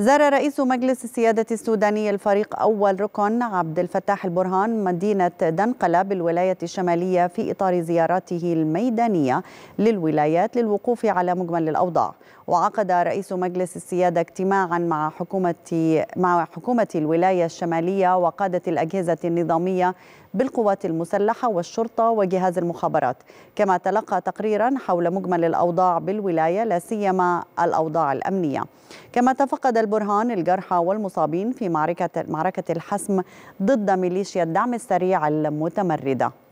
زار رئيس مجلس السيادة السوداني الفريق أول ركن عبد الفتاح البرهان مدينة دنقلة بالولاية الشمالية في إطار زيارته الميدانية للولايات للوقوف على مجمل الأوضاع وعقد رئيس مجلس السيادة اجتماعا مع حكومة مع حكومة الولاية الشمالية وقادة الأجهزة النظامية بالقوات المسلحة والشرطة وجهاز المخابرات كما تلقى تقريرا حول مجمل الأوضاع بالولاية لا سيما الأوضاع الأمنية كما تفقد البرهان الجرحى والمصابين في معركة, معركة الحسم ضد ميليشيا الدعم السريع المتمردة